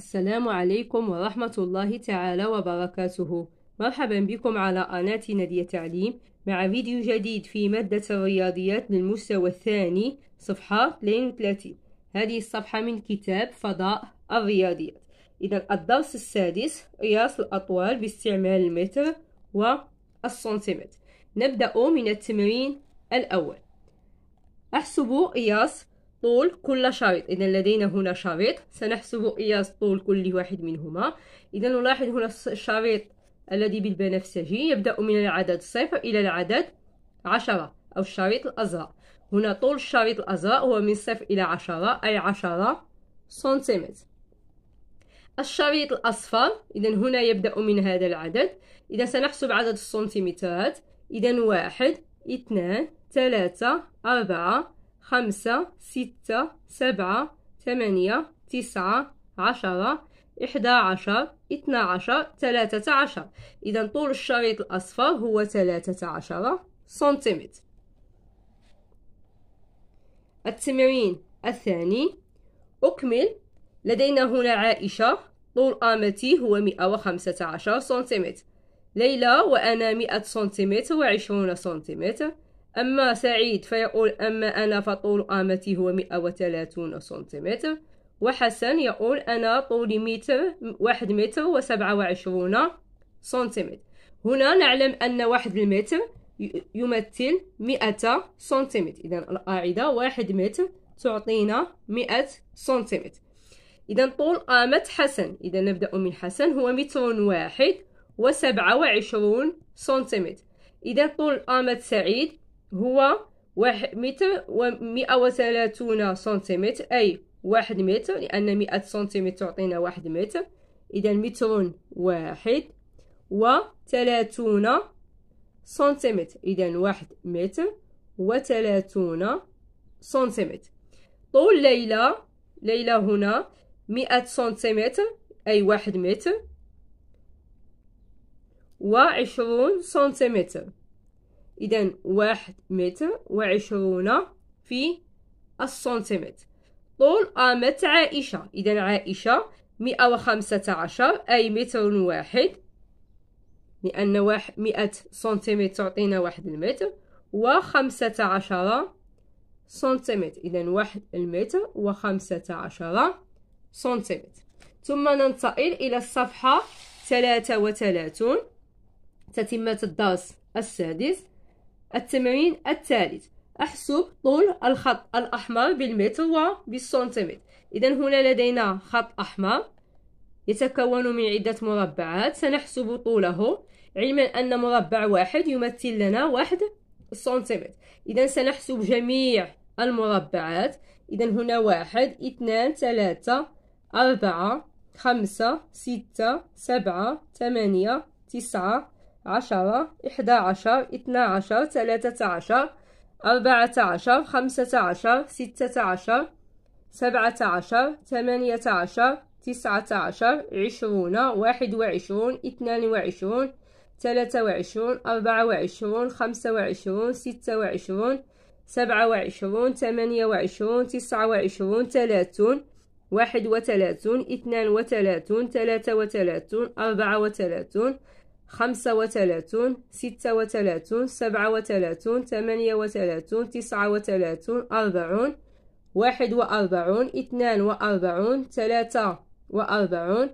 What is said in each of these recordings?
السلام عليكم ورحمة الله تعالى وبركاته مرحبا بكم على قناة نادية تعليم مع فيديو جديد في مادة الرياضيات للمستوى الثاني صفحة 32 هذه الصفحة من كتاب فضاء الرياضيات إذا الدرس السادس قياس الأطوال باستعمال المتر والسنتيمتر نبدأ من التمرين الأول أحسب قياس طول كل شريط إذا لدينا هنا شريط سنحسب قياس طول كل واحد منهما إذا نلاحظ هنا الشريط الذي بالبنفسجي يبدأ من العدد صفر إلى العدد عشرة أو الشريط الأزرق هنا طول الشريط الأزرق هو من صفر إلى عشرة أي عشرة سنتيمتر الشريط الأصفر إذا هنا يبدأ من هذا العدد إذا سنحسب عدد السنتيمترات إذا واحد اثنان ثلاثة أربعة خمسة ستة سبعة ثمانية تسعة عشرة إحدى عشر اثنا عشر ثلاثة عشر إذا طول الشريط الأصفر هو ثلاثة عشر سنتيمتر التمرين الثاني أكمل لدينا هنا عائشة طول آمتي هو مئة عشر سنتيمتر ليلى وأنا مئة سنتيمتر وعشرون سنتيمتر أما سعيد فيقول أما أنا فطول قامتي هو 130 سنتيمتر وحسن يقول أنا طولي متر واحد متر وسبعة وعشرون سنتيمتر هنا نعلم أن واحد المتر يمثل مئة سنتيمتر إذا القاعدة واحد متر تعطينا مئة سنتيمتر إذا طول قامة حسن إذا نبدأ من حسن هو متر واحد وسبعة وعشرون سنتيمتر إذا طول قامة سعيد هو واحد متر ومئة وثلاثون سنتيمتر أي واحد متر لأن مئة سنتيمتر تعطينا واحد متر إذا متر واحد وثلاثون سنتيمتر إذا واحد متر وثلاثون سنتيمتر طول ليلى ليلى هنا مئة سنتيمتر أي واحد متر وعشرون سنتيمتر إذا واحد متر وعشرون في السنتيمتر طول قامة عائشة إذا عائشة مئة وخمسة عشر أي متر واحد لأن واحد مئة سنتيمتر تعطينا واحد المتر وخمسة عشر سنتيمتر إذا واحد المتر وخمسة عشر سنتيمتر ثم ننتقل إلى الصفحة ثلاثة وثلاثون تتمة الدرس السادس التمرين الثالث احسب طول الخط الاحمر بالمتر وبالسنتيمتر اذا هنا لدينا خط احمر يتكون من عدة مربعات سنحسب طوله علما أن مربع واحد يمثل لنا واحد سنتيمتر إذا سنحسب جميع المربعات إذا هنا واحد اثنان ثلاثة أربعة خمسة ستة سبعة ثمانية تسعة عشرة إحدى عشر إثنى عشر ثلاثة عشر أربعة عشر خمسة عشر ستة عشر سبعة عشر ثمانية عشر تسعة عشر عشرون واحد وعشرون اثنان وعشرون ثلاثة وعشرون أربعة وعشرون خمسة وعشرون ستة وعشرون سبعة وعشرون ثمانية وعشرون تسعة وعشرون ثلاثون واحد وثلاثون اثنان وثلاثون ثلاثة وثلاثون أربعة وثلاثون خمسة وثلاثون ستة وثلاثون سبعة وثلاثون ثمانية وثلاثون تسعة وثلاثون أربعون واحد وأربعون اثنان وأربعون ثلاثة وأربعون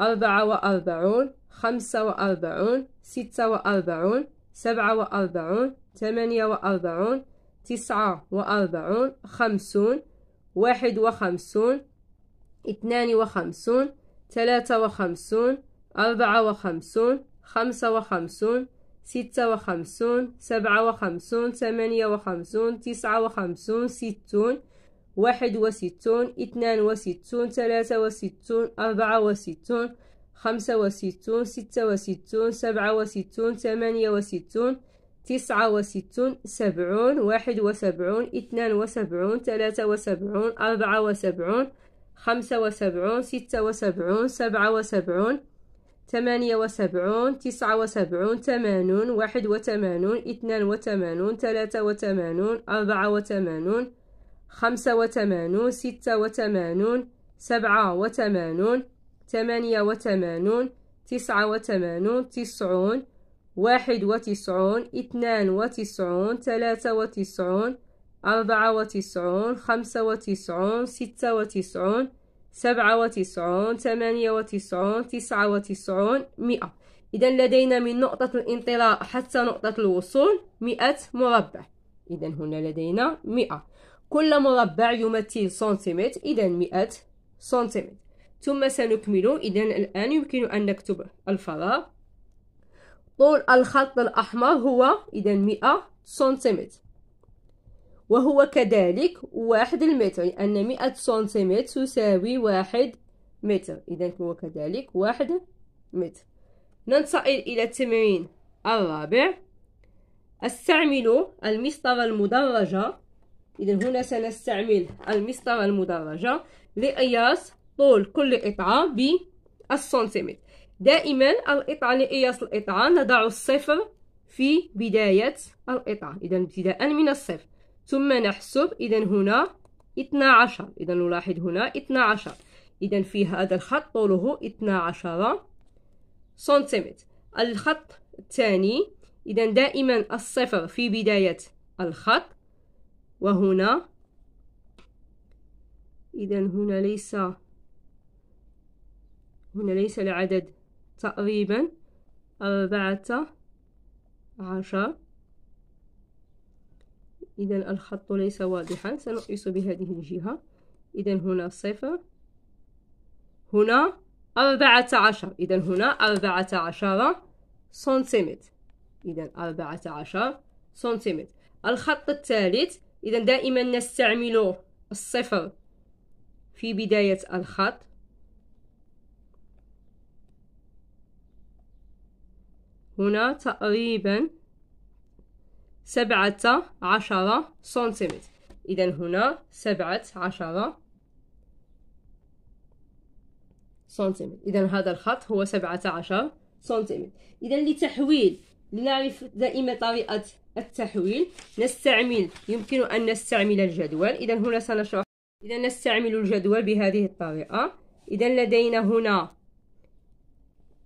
أربعة وأربعون خمسة وأربعون ستة وأربعون سبعة وأربعون ثمانية وأربعون تسعة وأربعون خمسون واحد وخمسون اثنان وخمسون ثلاثة وخمسون أربعة وخمسون خمسة وخمسون ستة وخمسون سبعة وخمسون ثمانية وخمسون تسعة وخمسون ستون واحد وستون اثنان وستون ثلاثة وستون أربعة وستون خمسة وستون ستة وستون سبعة وستون ثمانية وستون تسعة وستون سبعون واحد وسبعون اثنان وسبعون ثلاثة وسبعون أربعة وسبعون خمسة وسبعون ستة وسبعون سبعة وسبعون ثمانية وسبعون تسعة وسبعون ثمانون واحد وثمانون اثنان وثمانون ثلاثة وثمانون أربعة وثمانون خمسة وثمانون ستة وثمانون سبعة وثمانون ثمانية وثمانون تسعة وثمانون تسعون واحد وتسعون اثنان وتسعون ثلاثة وتسعون أربعة وتسعون خمسة وتسعون ستة وتسعون سبعة وتسعون ثمانية وتسعون تسعة وتسعون مئة إذا لدينا من نقطة الانطلاق حتى نقطة الوصول مئة مربع إذا هنا لدينا مئة كل مربع يمثل سنتيمتر إذا مئة سنتيمتر ثم سنكمل إذا الآن يمكن أن نكتب الفراغ طول الخط الأحمر هو إذا مئة سنتيمتر وهو كذلك واحد المتر لأن أن مئة سنتيمتر تساوي واحد متر إذا هو كذلك واحد متر ننتقل إلى التمرين الرابع استعمل المسطرة المدرجة إذا هنا سنستعمل المسطرة المدرجة لقياس طول كل قطعة بالسنتيمتر دائما القطعة لقياس القطعة نضع الصفر في بداية القطعة إذا ابتداء من الصفر ثم نحسب إذا هنا 12 إذا نلاحظ هنا 12 إذا في هذا الخط طوله 12 سنتيمتر الخط الثاني إذا دائما الصفر في بداية الخط وهنا إذا هنا ليس هنا ليس العدد تقريبا أربعة عشر إذا الخط ليس واضحا سنقيس بهذه الجهة إذا هنا صفر هنا أربعة عشر إذا هنا أربعة عشر سنتيمتر إذا أربعة عشر سنتيمتر الخط الثالث إذا دائما نستعمل الصفر في بداية الخط هنا تقريبا سبعة عشر سنتيمتر إذا هنا سبعة عشر سنتيمتر إذا هذا الخط هو سبعة عشر سنتيمتر إذا لتحويل لنعرف دائما طريقة التحويل نستعمل يمكن أن نستعمل الجدول إذا هنا سنشرح إذا نستعمل الجدول بهذه الطريقة إذا لدينا هنا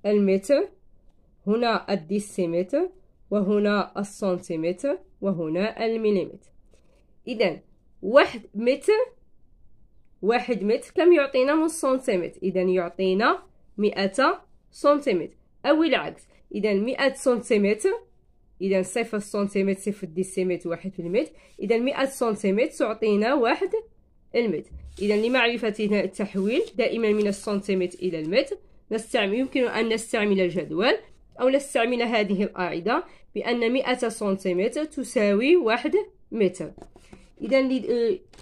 المتر هنا الديسيمتر وهنا السنتيمتر وهنا المليمتر إذا واحد متر واحد متر كم يعطينا من سنتيمتر إذا يعطينا مئة سنتيمتر أو العكس إذا مئة سنتيمتر إذا صفر سنتيمتر صفر ديسيمتر واحد في المتر إذا مئة سنتيمتر تعطينا واحد المتر إذا لمعرفة التحويل دائما من السنتيمتر إلى المتر نستعمل يمكن أن نستعمل الجدول أو نستعمل هذه القاعدة بأن مئة سنتيمتر تساوي واحد متر إذا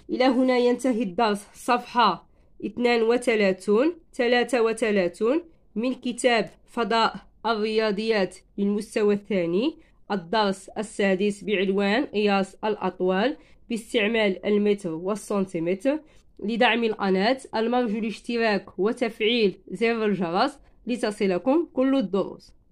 إلى هنا ينتهي الدرس صفحة 32 33 من كتاب فضاء الرياضيات للمستوى الثاني الدرس السادس بعنوان قياس الأطوال باستعمال المتر والسنتيمتر لدعم القناة المرجو الاشتراك وتفعيل زر الجرس لتصلكم كل الدروس